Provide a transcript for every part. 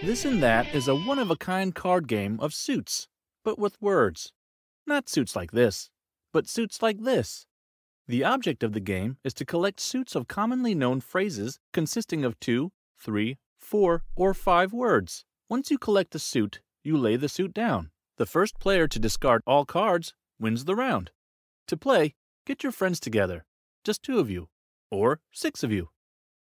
This and That is a one of a kind card game of suits, but with words. Not suits like this, but suits like this. The object of the game is to collect suits of commonly known phrases consisting of two, three, four, or five words. Once you collect a suit, you lay the suit down. The first player to discard all cards wins the round. To play, get your friends together, just two of you, or six of you.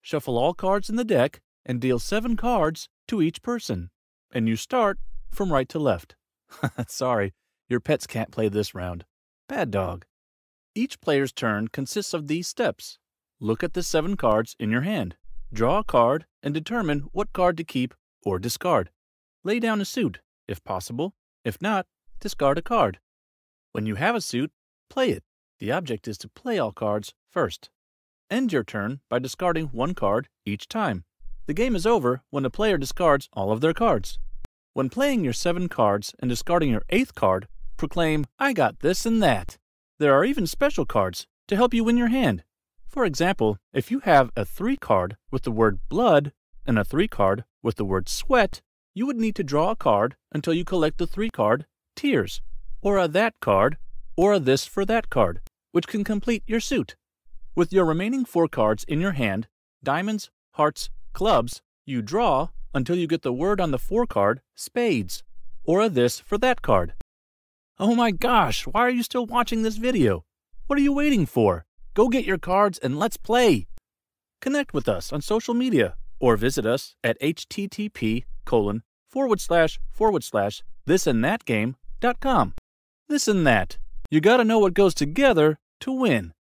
Shuffle all cards in the deck and deal seven cards to each person. And you start from right to left. Sorry, your pets can't play this round. Bad dog. Each player's turn consists of these steps. Look at the seven cards in your hand. Draw a card and determine what card to keep or discard. Lay down a suit, if possible. If not, discard a card. When you have a suit, play it. The object is to play all cards first. End your turn by discarding one card each time. The game is over when a player discards all of their cards. When playing your seven cards and discarding your eighth card, proclaim, I got this and that. There are even special cards to help you win your hand. For example, if you have a three card with the word blood and a three card with the word sweat, you would need to draw a card until you collect the three card tears, or a that card, or a this for that card, which can complete your suit. With your remaining four cards in your hand, diamonds, hearts, clubs, you draw until you get the word on the four card, spades, or a this for that card. Oh my gosh, why are you still watching this video? What are you waiting for? Go get your cards and let's play! Connect with us on social media or visit us at http colon forward slash forward slash thisandthatgame.com. This and that. You gotta know what goes together to win.